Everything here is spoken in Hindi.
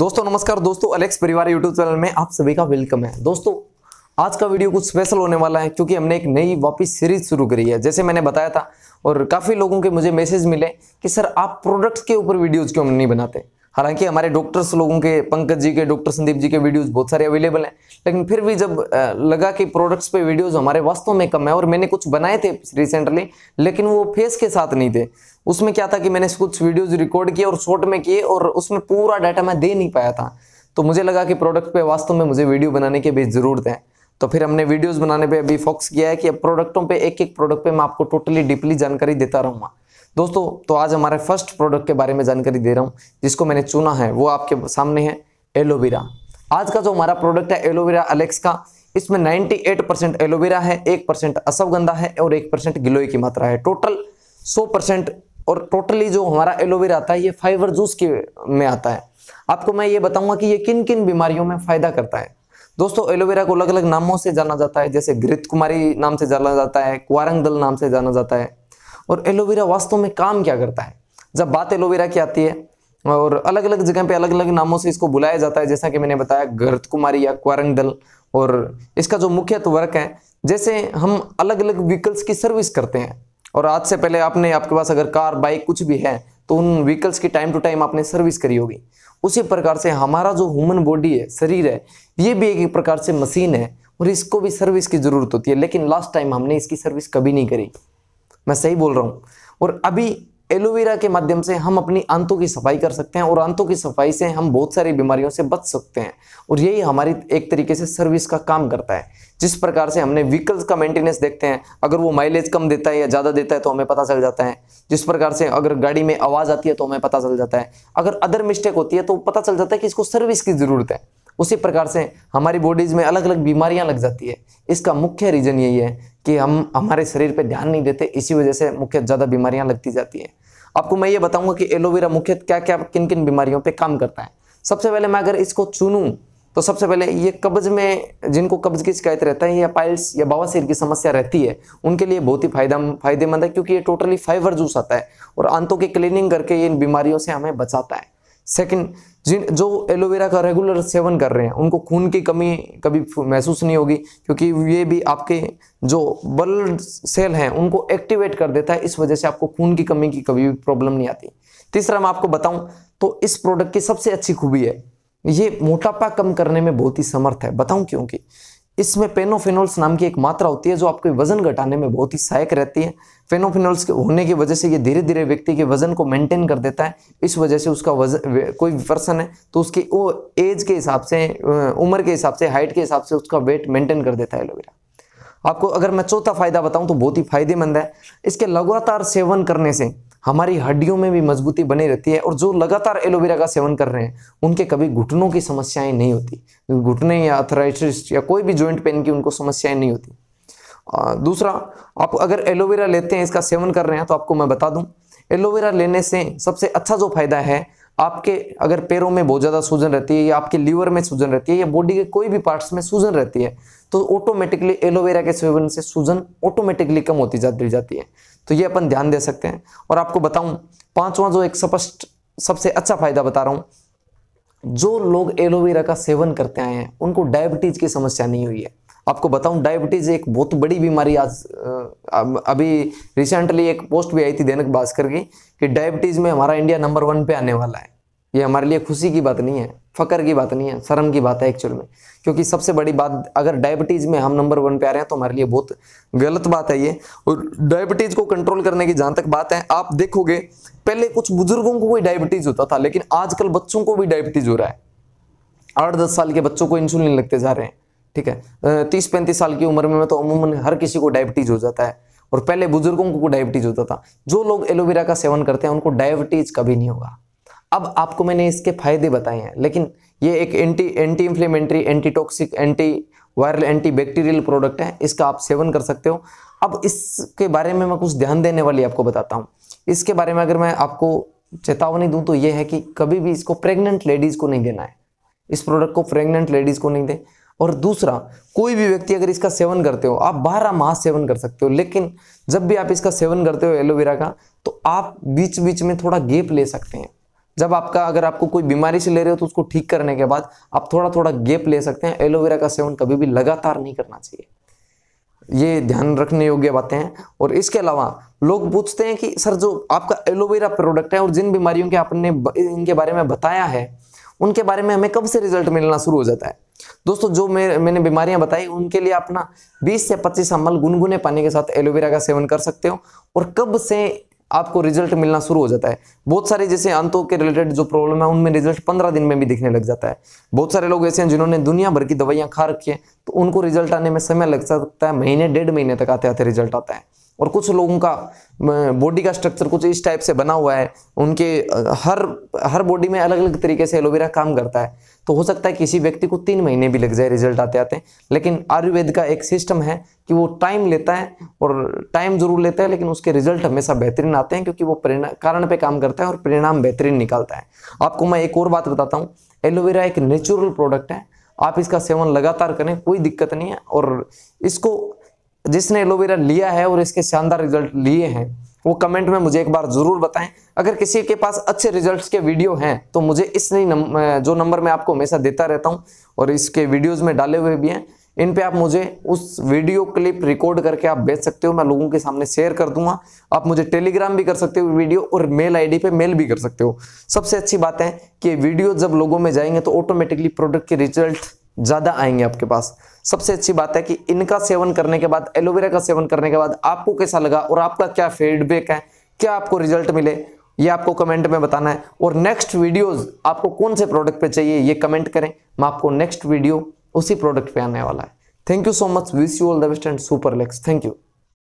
दोस्तों नमस्कार दोस्तों अलेक्स परिवार यूट्यूब चैनल में आप सभी का वेलकम है दोस्तों आज का वीडियो कुछ स्पेशल होने वाला है क्योंकि हमने एक नई वापस सीरीज शुरू करी है जैसे मैंने बताया था और काफ़ी लोगों के मुझे मैसेज मिले कि सर आप प्रोडक्ट्स के ऊपर वीडियोज़ क्यों नहीं बनाते हालांकि हमारे डॉक्टर्स लोगों के पंकज जी के डॉक्टर संदीप जी के वीडियोस बहुत सारे अवेलेबल हैं लेकिन फिर भी जब लगा कि प्रोडक्ट्स पे वीडियोस हमारे वास्तव में कम है और मैंने कुछ बनाए थे रिसेंटली लेकिन वो फेस के साथ नहीं थे उसमें क्या था कि मैंने कुछ वीडियोज रिकॉर्ड किए और शॉर्ट में किए और उसमें पूरा डाटा मैं दे नहीं पाया था तो मुझे लगा कि प्रोडक्ट पे वास्तव में मुझे वीडियो बनाने की भी ज़रूरत है तो फिर हमने वीडियोस बनाने पे अभी फोकस किया है कि अब प्रोडक्टों पे एक एक प्रोडक्ट पे मैं आपको टोटली डीपली जानकारी देता रहूँगा दोस्तों तो आज हमारे फर्स्ट प्रोडक्ट के बारे में जानकारी दे रहा हूँ जिसको मैंने चुना है वो आपके सामने है एलोवेरा आज का जो हमारा प्रोडक्ट है एलोवेरा अलेक्स का इसमें नाइनटी परसेंट एलोवेरा है एक परसेंट असवगंधा है और एक परसेंट की मात्रा है टोटल सौ परसेंट और टोटली जो हमारा एलोवेरा आता है ये फाइबर जूस के में आता है आपको मैं ये बताऊंगा कि ये किन किन बीमारियों में फायदा करता है दोस्तों एलोवेरा को अलग अलग नामों से जाना जाता है जैसे घृत कुमारी नाम से जाना जाता है कुआरंग दल नाम से जाना जाता है और एलोवेरा वास्तव में काम क्या करता है जब बात एलोवेरा की आती है और अलग अलग जगह पे अलग अलग नामों से इसको बुलाया जाता है जैसा कि मैंने बताया गर्त कुमारी या कुआरंग दल और इसका जो मुख्य वर्क है जैसे हम अलग अलग व्हीकल्स की सर्विस करते हैं और आज से पहले आपने आपके पास अगर कार बाइक कुछ भी है तो उन व्हीकल्स की टाइम टू टाइम आपने सर्विस करी होगी उसी प्रकार से हमारा जो ह्यूमन बॉडी है शरीर है ये भी एक प्रकार से मशीन है और इसको भी सर्विस की ज़रूरत होती है लेकिन लास्ट टाइम हमने इसकी सर्विस कभी नहीं करी मैं सही बोल रहा हूँ और अभी एलोवेरा के माध्यम से हम अपनी आंतों की सफाई कर सकते हैं और आंतों की सफाई से हम बहुत सारी बीमारियों से बच सकते हैं और यही हमारी एक तरीके से सर्विस का काम करता है जिस प्रकार से हमने व्हीकल्स का मेंटेनेंस देखते हैं अगर वो माइलेज कम देता है या ज़्यादा देता है तो हमें पता चल जाता है जिस प्रकार से अगर गाड़ी में आवाज़ आती है तो हमें पता चल जाता है अगर अदर मिस्टेक होती है तो पता चल जाता है कि इसको सर्विस की ज़रूरत है उसी प्रकार से हमारी बॉडीज़ में अलग अलग बीमारियां लग जाती है इसका मुख्य रीज़न यही है कि हम हमारे शरीर पे ध्यान नहीं देते इसी वजह से मुख्य ज़्यादा बीमारियां लगती जाती है आपको मैं ये बताऊंगा कि एलोवेरा मुख्य क्या क्या किन किन बीमारियों पे काम करता है सबसे पहले मैं अगर इसको चुनूँ तो सबसे पहले ये कब्ज में जिनको कब्ज की शिकायत रहता है या पाइल्स या बवासीर की समस्या रहती है उनके लिए बहुत ही फायदा फायदेमंद है क्योंकि ये टोटली फाइबर जूस आता है और आंतों की क्लीनिंग करके ये इन बीमारियों से हमें बचाता है सेकंड जिन जो एलोवेरा का रेगुलर सेवन कर रहे हैं उनको खून की कमी कभी महसूस नहीं होगी क्योंकि ये भी आपके जो ब्लड सेल हैं उनको एक्टिवेट कर देता है इस वजह से आपको खून की कमी की कभी भी प्रॉब्लम नहीं आती तीसरा मैं आपको बताऊं तो इस प्रोडक्ट की सबसे अच्छी खूबी है ये मोटापा कम करने में बहुत ही समर्थ है बताऊं क्योंकि इसमें पेनोफेनोल्स नाम की एक मात्रा होती है जो आपके वजन घटाने में बहुत ही सहायक रहती है फेनोफेनोल्स के होने की वजह से ये धीरे धीरे व्यक्ति के वजन को मेंटेन कर देता है इस वजह से उसका वजन कोई पर्सन है तो उसकी वो एज के हिसाब से उम्र के हिसाब से हाइट के हिसाब से उसका वेट मेंटेन कर देता है एलोवेरा आपको अगर मैं चौथा फायदा बताऊं तो बहुत ही फायदेमंद है इसके लगातार सेवन करने से हमारी हड्डियों में भी मजबूती बनी रहती है और जो लगातार एलोवेरा का सेवन कर रहे हैं उनके कभी घुटनों की समस्याएं नहीं होती घुटने या अथराइटिस या कोई भी जॉइंट पेन की उनको समस्याएं नहीं होती दूसरा आप अगर एलोवेरा लेते हैं इसका सेवन कर रहे हैं तो आपको मैं बता दूं एलोवेरा लेने से सबसे अच्छा जो फायदा है आपके अगर पैरों में बहुत ज़्यादा सूजन रहती है या आपके लीवर में सूजन रहती है या बॉडी के कोई भी पार्ट्स में सूजन रहती है तो ऑटोमेटिकली एलोवेरा के सेवन से सूजन ऑटोमेटिकली कम होती जाती जाती है तो ये अपन ध्यान दे सकते हैं और आपको बताऊं पांचवा जो एक स्पष्ट सबसे अच्छा फायदा बता रहा हूं जो लोग एलोवेरा का सेवन करते आए हैं उनको डायबिटीज की समस्या नहीं हुई है आपको बताऊं डायबिटीज एक बहुत बड़ी बीमारी आज अभी रिसेंटली एक पोस्ट भी आई थी दैनिक भास्कर की कि डायबिटीज में हमारा इंडिया नंबर वन पे आने वाला है ये हमारे लिए खुशी की बात नहीं है फकर की बात नहीं है शर्म की बात है एक्चुअल में क्योंकि सबसे बड़ी बात अगर डायबिटीज़ में हम नंबर वन पे आ रहे हैं तो हमारे लिए बहुत गलत बात है ये और डायबिटीज़ को कंट्रोल करने की जहां तक बात है आप देखोगे पहले कुछ बुजुर्गों को भी डायबिटीज़ होता था लेकिन आजकल बच्चों को भी डायबिटीज़ हो रहा है आठ दस साल के बच्चों को इंसुलिन लगते जा रहे हैं ठीक है तीस पैंतीस साल की उम्र में तो अमूमन हर किसी को डायबिटीज़ हो जाता है और पहले बुजुर्गों को डायबिटीज़ होता था जो लोग एलोवेरा का सेवन करते हैं उनको डायबिटीज़ कभी नहीं होगा अब आपको मैंने इसके फायदे बताए हैं लेकिन ये एक anti anti inflammatory anti toxic anti viral anti bacterial product है इसका आप सेवन कर सकते हो अब इसके बारे में मैं कुछ ध्यान देने वाली आपको बताता हूँ इसके बारे में अगर मैं आपको चेतावनी दूँ तो ये है कि कभी भी इसको प्रेग्नेंट लेडीज़ को नहीं देना है इस प्रोडक्ट को प्रेग्नेंट लेडीज़ को नहीं दें और दूसरा कोई भी व्यक्ति अगर इसका सेवन करते हो आप बारह माह सेवन कर सकते हो लेकिन जब भी आप इसका सेवन करते हो एलोवेरा का तो आप बीच बीच में थोड़ा गेप ले सकते हैं जब आपका अगर आपको कोई बीमारी से ले रहे हो तो उसको ठीक करने के बाद आप थोड़ा थोड़ा गेप ले सकते हैं एलोवेरा का सेवन कभी भी लगातार नहीं करना चाहिए ये ध्यान रखने योग्य बातें हैं और इसके अलावा लोग पूछते हैं कि सर जो आपका एलोवेरा प्रोडक्ट है और जिन बीमारियों के आपने इनके बारे में बताया है उनके बारे में हमें कब से रिजल्ट मिलना शुरू हो जाता है दोस्तों जो मैं मैंने बीमारियां बताई उनके लिए अपना 20 से 25 अमल गुनगुने पानी के साथ एलोवेरा का सेवन कर सकते हो और कब से आपको रिजल्ट मिलना शुरू हो जाता है बहुत सारे जैसे अंतों के रिलेटेड जो प्रॉब्लम है उनमें रिजल्ट पंद्रह दिन में भी दिखने लग जाता है बहुत सारे लोग ऐसे हैं जिन्होंने दुनिया भर की दवाइयाँ खा रखी है तो उनको रिजल्ट आने में समय लग सकता है महीने डेढ़ महीने तक आते आते रिजल्ट आता है और कुछ लोगों का बॉडी का स्ट्रक्चर कुछ इस टाइप से बना हुआ है उनके हर हर बॉडी में अलग अलग तरीके से एलोवेरा काम करता है तो हो सकता है किसी व्यक्ति को तीन महीने भी लग जाए रिजल्ट आते आते लेकिन आयुर्वेद का एक सिस्टम है कि वो टाइम लेता है और टाइम जरूर लेता है लेकिन उसके रिजल्ट हमेशा बेहतरीन आते हैं क्योंकि वो परिणाम कारण पे काम करता है और परिणाम बेहतरीन निकालता है आपको मैं एक और बात बताता हूँ एलोवेरा एक नेचुरल प्रोडक्ट है आप इसका सेवन लगातार करें कोई दिक्कत नहीं है और इसको जिसने एलोवेरा लिया है और इसके शानदार रिजल्ट लिए हैं वो कमेंट में मुझे एक बार जरूर बताएं अगर किसी के पास अच्छे रिजल्ट्स के वीडियो हैं तो मुझे इस नहीं नम, जो नंबर मैं आपको हमेशा देता रहता हूं और इसके वीडियोस में डाले हुए भी हैं इन पे आप मुझे उस वीडियो क्लिप रिकॉर्ड करके आप भेज सकते हो मैं लोगों के सामने शेयर कर दूंगा आप मुझे टेलीग्राम भी कर सकते हो वीडियो और मेल आईडी पे मेल भी कर सकते हो सबसे अच्छी बात है कि वीडियो जब लोगों में जाएंगे तो ऑटोमेटिकली प्रोडक्ट के रिजल्ट ज़्यादा आएंगे आपके पास सबसे अच्छी बात है कि इनका सेवन करने के बाद एलोवेरा का सेवन करने के बाद आपको कैसा लगा और आपका क्या फीडबैक है क्या आपको रिजल्ट मिले ये आपको कमेंट में बताना है और नेक्स्ट वीडियोस आपको कौन से प्रोडक्ट पे चाहिए ये कमेंट करें मैं आपको नेक्स्ट वीडियो उसी प्रोडक्ट पे आने वाला है thank you so much wish you all the best and super lex thank you